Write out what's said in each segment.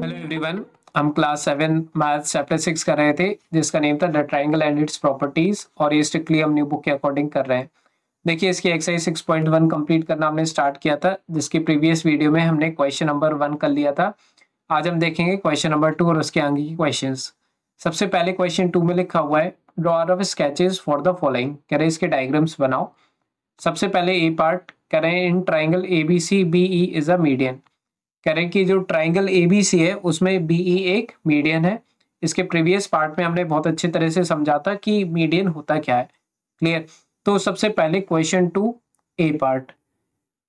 hello हम class seven math chapter six कर रहे थे जिसका नेम था the triangle and its properties और ये स्ट्रिक्टली हम न्यू बुक के अकॉर्डिंग कर रहे हैं देखिए इसकी exercise six point one complete करना हमने स्टार्ट किया था जिसकी प्रीवियस वीडियो में हमने क्वेश्चन नंबर वन कर लिया था आज हम देखेंगे क्वेश्चन नंबर टू और उसके आगे की क्वेश्चन सबसे पहले क्वेश्चन टू में लिखा हुआ है draw of sketches for the following कह रहे इसके डायग्राम्स बनाओ सबसे पहले ए पार्ट करें in triangle A B C B E is a median करें कि जो ट्राइंगल ए बी सी है उसमें बी ई e एक मीडियन है इसके प्रीवियस पार्ट में हमने बहुत अच्छी तरह से समझा था कि मीडियन होता क्या है क्लियर तो सबसे पहले क्वेश्चन टू ए पार्ट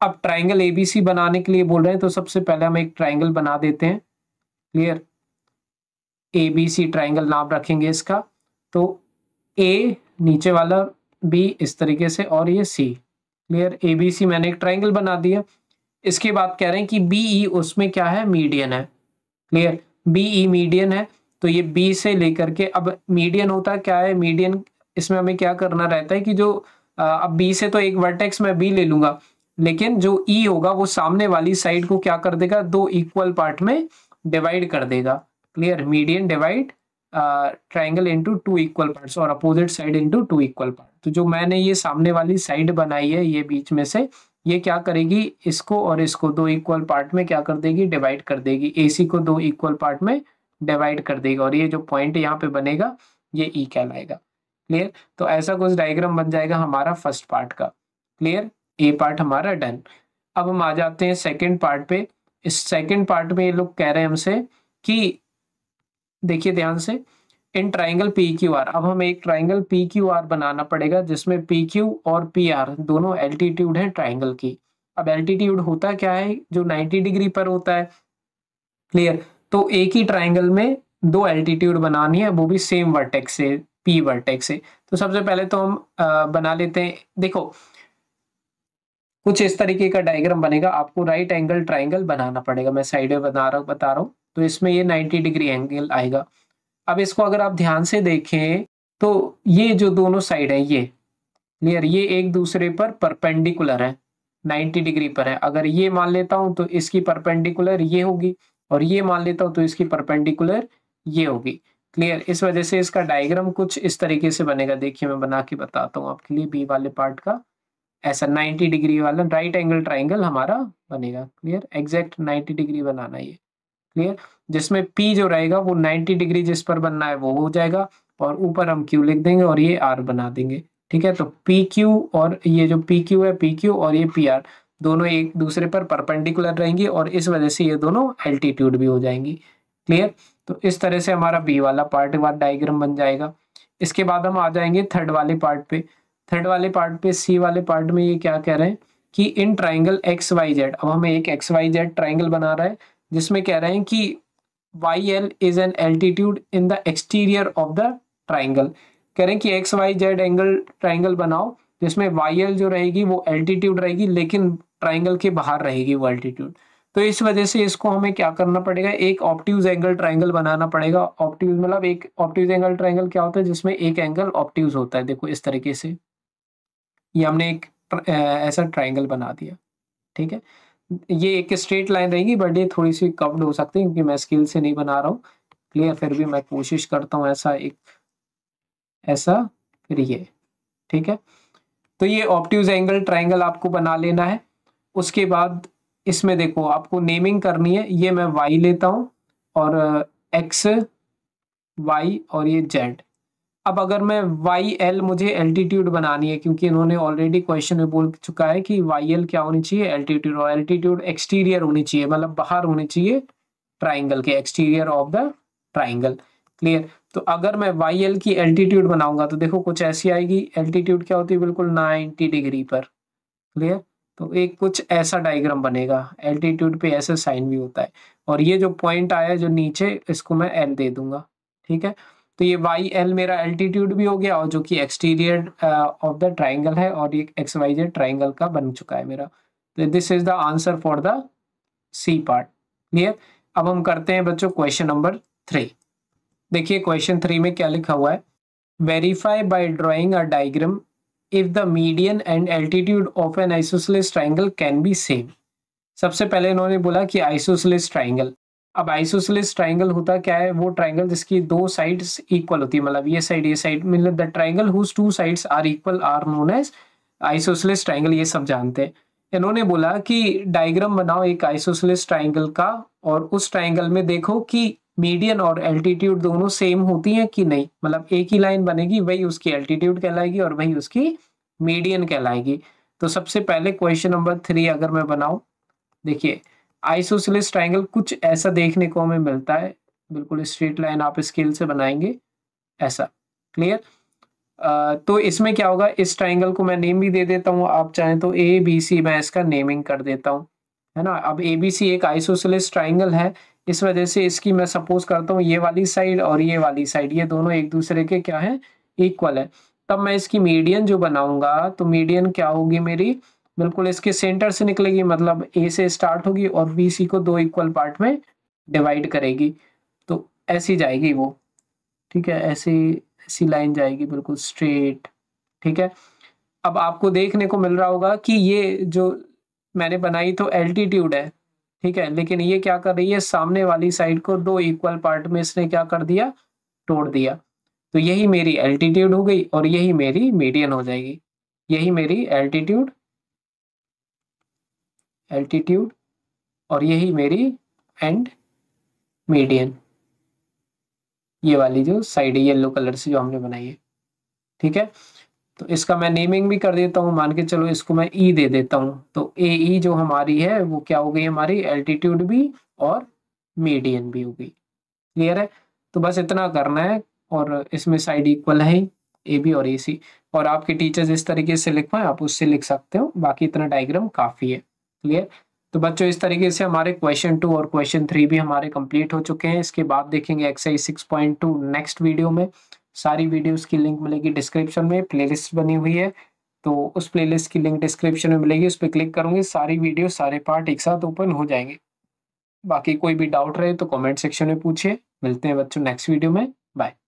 अब ट्राइंगल ए बी सी बनाने के लिए बोल रहे हैं तो सबसे पहले हम एक ट्राइंगल बना देते हैं clear A B C triangle नाम रखेंगे इसका तो ए नीचे वाला बी इस तरीके से और ये सी क्लियर ए बी सी मैंने एक ट्राइंगल बना दिया इसके बाद कह रहे हैं कि बी ई e उसमें क्या है मीडियन है क्लियर बी ई मीडियन है तो ये बी से लेकर के अब मीडियन होता क्या है मीडियन इसमें हमें क्या करना रहता है कि जो अब बी से तो एक वर्टेक्स में बी ले लूंगा लेकिन जो ई e होगा वो सामने वाली साइड को क्या कर देगा दो इक्वल पार्ट में डिवाइड कर देगा clear median divide triangle into two equal part और opposite side into two equal part तो जो मैंने ये सामने वाली साइड बनाई है ये बीच में से ये क्या करेगी इसको और इसको दो इक्वल पार्ट में क्या कर देगी डिवाइड कर देगी एसी को दो इक्वल पार्ट में डिवाइड कर देगी और ये जो पॉइंट यहाँ पे बनेगा ये ई e कहलाएगा क्लियर तो ऐसा कुछ डायग्राम बन जाएगा हमारा फर्स्ट पार्ट का क्लियर ए पार्ट हमारा डन अब हम आ जाते हैं सेकेंड पार्ट पे इस सेकेंड पार्ट में ये लोग कह रहे हैं हमसे कि देखिए ध्यान से in triangle P Q R अब हमें एक ट्राइंगल पी क्यू आर बनाना पड़ेगा जिसमें पी क्यू और पी आर दोनों एल्टीट्यूड है ट्राइंगल की अब एल्टीट्यूड होता क्या है जो 90 डिग्री पर होता है क्लियर तो एक ही ट्राइंगल में दो एल्टीट्यूड बनानी है वो भी सेम वर्टेक्स से पी वर्टेक्स से तो सबसे पहले तो हम बना लेते हैं देखो कुछ इस तरीके का डायग्राम बनेगा आपको राइट एंगल ट्राइंगल बनाना पड़ेगा मैं साइड में बना रहा बता रहा हूँ तो इसमें ये 90 डिग्री एंगल आएगा अब इसको अगर आप ध्यान से देखें तो ये जो दोनों साइड है ये क्लियर ये एक दूसरे पर परपेंडिकुलर है 90 डिग्री पर है अगर ये मान लेता हूं तो इसकी परपेंडिकुलर ये होगी और ये मान लेता हूं तो इसकी परपेंडिकुलर ये होगी क्लियर इस वजह से इसका डायग्राम कुछ इस तरीके से बनेगा देखिए मैं बना के बताता हूँ आपके लिए बी वाले पार्ट का ऐसा 90 डिग्री वाला राइट एंगल ट्राइंगल हमारा बनेगा क्लियर एग्जैक्ट 90 डिग्री बनाना ये क्लियर जिसमें P जो रहेगा वो 90 डिग्री जिस पर बनना है वो हो जाएगा और ऊपर हम Q लिख देंगे और ये R बना देंगे ठीक है तो पी क्यू और ये जो पी क्यू है पी क्यू और ये पी आर दोनों एक दूसरे पर परपेंडिकुलर रहेंगी और इस वजह से ये दोनों एल्टीट्यूड भी हो जाएंगी क्लियर तो इस तरह से हमारा बी वाला पार्ट वाला डायग्राम बन जाएगा इसके बाद हम आ जाएंगे थर्ड वाले पार्ट पे थर्ड वाले पार्ट पे सी वाले पार्ट में ये क्या कह रहे हैं कि in triangle X Y Z अब हमें एक एक्स वाई जेड ट्राइंगल बना रहा है जिसमें कह रहे हैं कि Y L is an altitude in the exterior of the triangle कह रहे हैं कि X Y Z angle triangle बनाओ जिसमें वाई एल जो रहेगी वो एल्टीट्यूड रहेगी लेकिन ट्राइंगल के बाहर रहेगी वो एल्टीट्यूड तो इस वजह से इसको हमें क्या करना पड़ेगा एक ऑप्टिव एंगल ट्राइंगल बनाना पड़ेगा ऑप्टिव मतलब एक ऑप्टिव एंगल ट्राइंगल क्या होता है जिसमें एक एंगल ऑप्टिव होता है देखो इस तरीके से ये हमने एक ऐसा ट्राइंगल बना दिया ठीक है ये एक स्ट्रेट लाइन रहेगी बट ये थोड़ी सी कवर्ड हो सकती है क्योंकि मैं स्किल से नहीं बना रहा हूँ क्लियर फिर भी मैं कोशिश करता हूँ ऐसा एक ऐसा फिर ये ठीक है तो ये ऑप्टिज एंगल ट्राइंगल आपको बना लेना है उसके बाद इसमें देखो आपको नेमिंग करनी है ये मैं वाई लेता हूँ और एक्स uh, वाई और ये जेड अब अगर मैं वाई एल मुझे एल्टीट्यूड बनानी है क्योंकि इन्होंने ऑलरेडी क्वेश्चन में बोल चुका है कि वाई एल क्या होनी चाहिए एल्टीट्यूड और एल्टीट्यूड एक्सटीरियर होनी चाहिए मतलब बाहर होनी चाहिए ट्राइंगल के exterior of the triangle clear तो अगर मैं वाई एल की एल्टीट्यूड बनाऊंगा तो देखो कुछ ऐसी आएगी एल्टीट्यूड क्या होती है बिल्कुल नाइन्टी डिग्री पर क्लियर तो एक कुछ ऐसा डायग्राम बनेगा एल्टीट्यूड पे ऐसे साइन भी होता है और ये जो पॉइंट आया जो नीचे इसको मैं एल दे दूंगा ठीक है तो ये वाई एल मेरा एल्टीट्यूड भी हो गया और जो कि एक्सटीरियर ऑफ द ट्राइंगल है और ये एक्स वाई जेड ट्राइंगल का बन चुका है मेरा तो this is the answer for the C part clear अब हम करते हैं बच्चों क्वेश्चन नंबर थ्री देखिए क्वेश्चन थ्री में क्या लिखा हुआ है verify by drawing a diagram if the median and altitude of an isosceles triangle can be same सबसे पहले इन्होंने बोला कि आइसोसलेस ट्राइंगल अब आइसोसलिस ट्राइंगल होता क्या है वो ट्राइंगल जिसकी दो साइड्स इक्वल होती है मतलब ये साइड ये साइड मतलब the triangle whose two sides are equal are known as isosceles triangle ये सब जानते हैं इन्होंने बोला कि डायग्राम बनाओ एक आइसोसलिस ट्राइंगल का और उस ट्राइंगल में देखो कि मीडियन और एल्टीट्यूड दोनों सेम होती हैं कि नहीं मतलब एक ही लाइन बनेगी वही उसकी एल्टीट्यूड कहलाएगी और वही उसकी मीडियन कहलाएगी तो सबसे पहले क्वेश्चन नंबर थ्री अगर मैं बनाऊं देखिए आइसोसिलिस ट्राइंगल कुछ ऐसा देखने को हमें मिलता है बिल्कुल स्ट्रेट लाइन आप स्केल से बनाएंगे ऐसा क्लियर तो इसमें क्या होगा इस ट्राइंगल को मैं नेम भी दे देता हूँ आप चाहें तो ए बी सी मैं इसका नेमिंग कर देता हूँ है ना अब ए बी सी एक आइसोसिलिस ट्राइंगल है इस वजह से इसकी मैं सपोज करता हूँ ये वाली साइड और ये वाली साइड ये दोनों एक दूसरे के क्या है इक्वल है तब मैं इसकी मीडियन जो बनाऊंगा तो मीडियन क्या होगी मेरी बिल्कुल इसके सेंटर से निकलेगी मतलब ए से स्टार्ट होगी और बी सी को दो इक्वल पार्ट में डिवाइड करेगी तो ऐसी जाएगी वो ठीक है ऐसी ऐसी लाइन जाएगी बिल्कुल स्ट्रेट ठीक है अब आपको देखने को मिल रहा होगा कि ये जो मैंने बनाई तो एल्टीट्यूड है ठीक है लेकिन ये क्या कर रही है सामने वाली साइड को दो इक्वल पार्ट में इसने क्या कर दिया तोड़ दिया तो यही मेरी एल्टीट्यूड हो गई और यही मेरी मीडियन हो जाएगी यही मेरी एल्टीट्यूड एल्टीट्यूड और यही मेरी एंड मीडियन ये वाली जो साइड है येलो कलर से जो हमने बनाई है ठीक है तो इसका मैं नेमिंग भी कर देता हूँ मान के चलो इसको मैं ई e दे देता हूँ तो ए ई e जो हमारी है वो क्या हो गई हमारी एल्टीट्यूड भी और मीडियन भी हो गई क्लियर है तो बस इतना करना है और इसमें साइड इक्वल है ए बी और ए सी और आपके टीचर्स इस तरीके से लिखवाएं आप उससे लिख सकते हो बाकी इतना डायग्राम काफ़ी है क्लियर तो बच्चों इस तरीके से हमारे क्वेश्चन टू और क्वेश्चन थ्री भी हमारे कंप्लीट हो चुके हैं इसके बाद देखेंगे exercise six point two next video में सारी वीडियोस की लिंक मिलेगी डिस्क्रिप्शन में प्लेलिस्ट बनी हुई है तो उस प्लेलिस्ट की लिंक डिस्क्रिप्शन में मिलेगी उस पर क्लिक करूंगी सारी वीडियो सारे पार्ट एक साथ ओपन हो जाएंगे बाकी कोई भी डाउट रहे तो कॉमेंट सेक्शन में पूछिए मिलते हैं बच्चों नेक्स्ट वीडियो में बाय